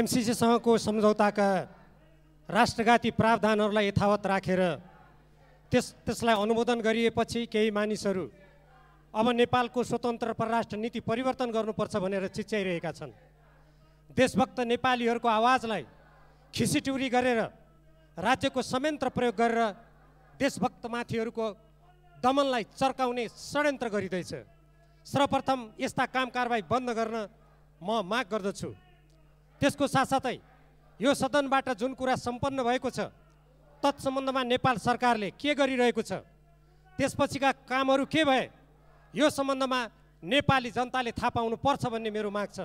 एमसिसीसँगको सम्झौताका राष्ट्रघाती प्रावधानहरूलाई यथावत राखेर त्यस त्यसलाई अनुमोदन गरिएपछि केही मानिसहरू अब नेपालको स्वतन्त्र परराष्ट्र नीति परिवर्तन गर्नुपर्छ भनेर चिच्याइरहेका छन् देशभक्त नेपालीहरूको आवाजलाई खिसिटुरी गरेर राज्यको संयन्त्र प्रयोग गरेर देशभक्त माथिहरूको दमनलाई चर्काउने षड्यन्त्र गरिँदैछ सर्वप्रथम यस्ता काम कारवाही बन्द गर्न म माग गर्दछु त्यसको साथसाथै यो सदनबाट जुन कुरा सम्पन्न भएको छ तत्सम्बन्धमा नेपाल सरकारले के गरिरहेको छ त्यसपछिका कामहरू के भए यो सम्बन्धमा नेपाली जनताले थाहा पाउनु पर्छ भन्ने मेरो माग छ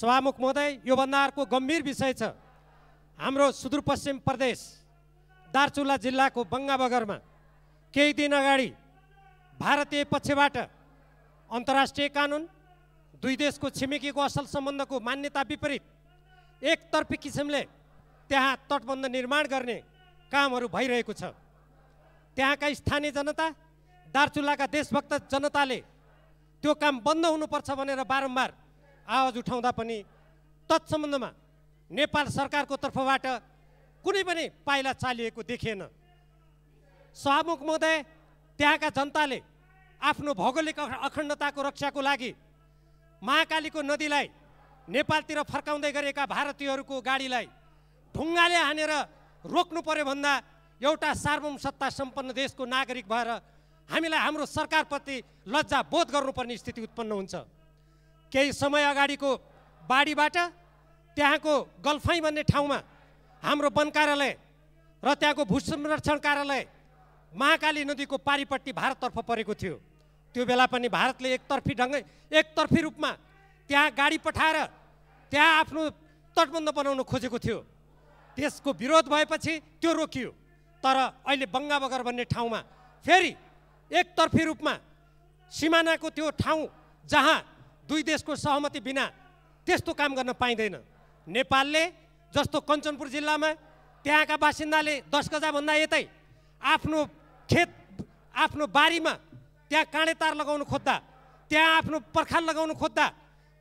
सभामुख महोदय योभन्दा अर्को गम्भीर विषय छ हाम्रो सुदूरपश्चिम प्रदेश दार्चुला जिल्लाको बङ्गाबगरमा केही दिन अगाडि भारतीय पक्षबाट अन्तर्राष्ट्रिय कानुन दुई देशको छिमेकीको असल सम्बन्धको मान्यता विपरीत एकतर्फी किसिमले त्यहाँ तटबन्ध निर्माण गर्ने कामहरू भइरहेको छ त्यहाँका स्थानीय जनता दार्चुलाका देशभक्त जनताले त्यो काम बन्द हुनुपर्छ भनेर बारम्बार आवाज उठाउँदा पनि तत्सम्बन्धमा नेपाल सरकारको तर्फबाट कुनै पनि पाइला चालिएको देखिएन सभामुख महोदय त्यहाँका जनताले आफ्नो भौगोलिक अखण्डताको रक्षाको लागि महाकालीको नदीलाई नेपालतिर फर्काउँदै गरेका भारतीयहरूको गाडीलाई ढुङ्गाले हानेर रोक्नु पर्यो भन्दा एउटा सार्वभौम सत्ता सम्पन्न देशको नागरिक भएर हामीलाई हाम्रो सरकारप्रति लज्जा बोध गर्नुपर्ने स्थिति उत्पन्न हुन्छ केही समय अगाडिको बाढीबाट त्यहाँको गल्फाइ भन्ने ठाउँमा हाम्रो वन कार्यालय र त्यहाँको भू संरक्षण कार्यालय महाकाली नदीको पारिपट्टि भारततर्फ परेको थियो त्यो बेला पनि भारतले एकतर्फी ढङ्गै एकतर्फी रूपमा त्यहाँ गाडी पठाएर त्यहाँ आफ्नो तटबन्ध बनाउन खोजेको थियो त्यसको विरोध भएपछि त्यो रोकियो तर अहिले बङ्गाबगर भन्ने ठाउँमा फेरि एकतर्फी रूपमा सिमानाको त्यो ठाउँ जहाँ दुई देशको सहमति बिना त्यस्तो काम गर्न पाइँदैन नेपालले जस्तो कञ्चनपुर जिल्लामा त्यहाँका बासिन्दाले दस गजाभन्दा यतै आफ्नो खेत आफ्नो बारीमा त्यहाँ काँडे तार लगाउनु खोज्दा त्यहाँ आफ्नो पर्खाल लगाउनु खोज्दा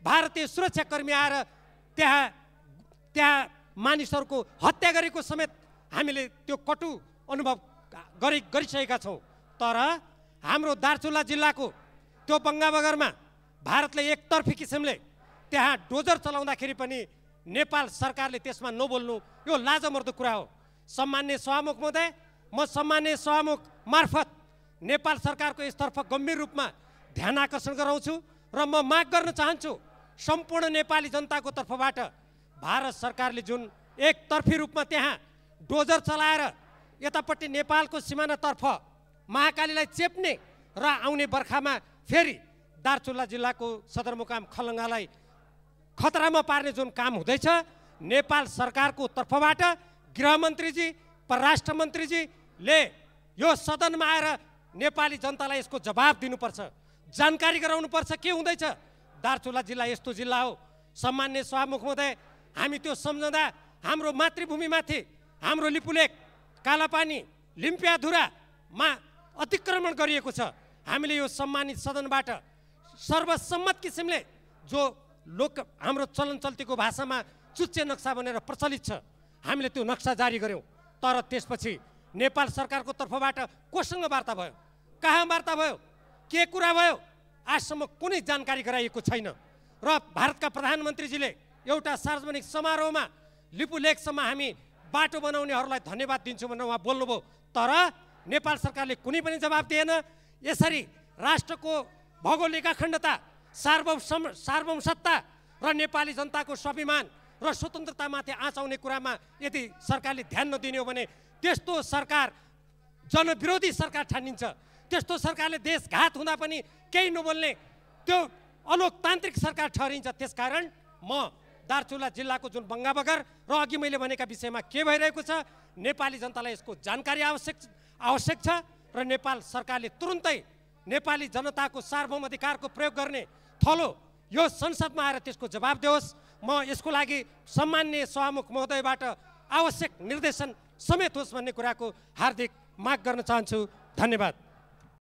भारतीय सुरक्षाकर्मी आएर त्यहाँ त्यहाँ मानिसहरूको हत्या गरेको समेत हामीले त्यो कटु अनुभव गरि गरिसकेका छौँ तर हाम्रो दार्चुला जिल्लाको त्यो बङ्गाबगरमा भारतले एकतर्फी किसिमले त्यहाँ डोजर चलाउँदाखेरि पनि नेपाल सरकारले त्यसमा नबोल्नु यो लाजमर्दो कुरा हो सम्मान्य सभामुख महोदय म सम्मान्य सभामुख मार्फत नेपाल सरकारको यसतर्फ गम्भीर रूपमा ध्यान आकर्षण गराउँछु र म माग गर्न चाहन्छु सम्पूर्ण नेपाली जनताको तर्फबाट भारत सरकारले जुन एकतर्फी रूपमा त्यहाँ डोजर चलाएर यतापट्टि नेपालको सिमानातर्फ महाकालीलाई चेप्ने र आउने बर्खामा फेरि दार्चुला जिल्लाको सदरमुकाम खलङ्गालाई खतरामा पार्ने जुन काम हुँदैछ नेपाल सरकारको तर्फबाट गृहमन्त्रीजी परराष्ट्र मन्त्रीजीले यो सदनमा आएर नेपाली जनतालाई यसको जवाब दिनुपर्छ जानकारी गराउनुपर्छ के हुँदैछ दार्चुला जिल्ला यस्तो जिल्ला हो सामान्य सभामुख महोदय हामी त्यो सम्झँदा हाम्रो मातृभूमिमाथि हाम्रो लिपुलेख कालापानी लिम्पियाधुरामा अतिक्रमण गरिएको छ हामीले यो सम्मानित सदनबाट सर्वसम्मत किसिमले जो लोक हाम्रो चलन चल्तीको भाषामा चुच्चे नक्सा बनेर प्रचलित छ हामीले त्यो नक्सा जारी गऱ्यौँ तर त्यसपछि नेपाल सरकारको तर्फबाट कोसँग वार्ता भयो कहाँ वार्ता भयो के कुरा भयो आजसम्म कुनै जानकारी गराइएको छैन र भारतका प्रधानमन्त्रीजीले एउटा सार्वजनिक समारोहमा लिपु लेकसम्म हामी बाटो बनाउनेहरूलाई धन्यवाद दिन्छु भनेर उहाँ बोल्नुभयो तर नेपाल सरकारले कुनै पनि जवाब दिएन यसरी राष्ट्रको भौगोलिक अखण्डता सार्वसम सत्ता र नेपाली जनताको स्वाभिमान र स्वतन्त्रतामाथि आँचाउने कुरामा यदि सरकारले ध्यान नदिने हो भने त्यस्तो सरकार जनविरोधी सरकार ठानिन्छ त्यस्तो सरकारले देशघात हुँदा पनि केही नबोल्ने त्यो अलोकतान्त्रिक सरकार ठहरिन्छ त्यसकारण म दार्चुला जिल्लाको जुन बङ्गाबगर र अघि मैले भनेका विषयमा के भइरहेको छ नेपाली जनतालाई यसको जानकारी आवश्यक आवश्यक छ र नेपाल सरकारले तुरुन्तै नेपाली जनताको सार्वभौम अधिकारको प्रयोग गर्ने थलो यो संसदमा आएर त्यसको जवाब दियोस् म यसको लागि सम्मान्य सभामुख महोदयबाट आवश्यक निर्देशन समेत होस् भन्ने कुराको हार्दिक माग गर्न चाहन्छु धन्यवाद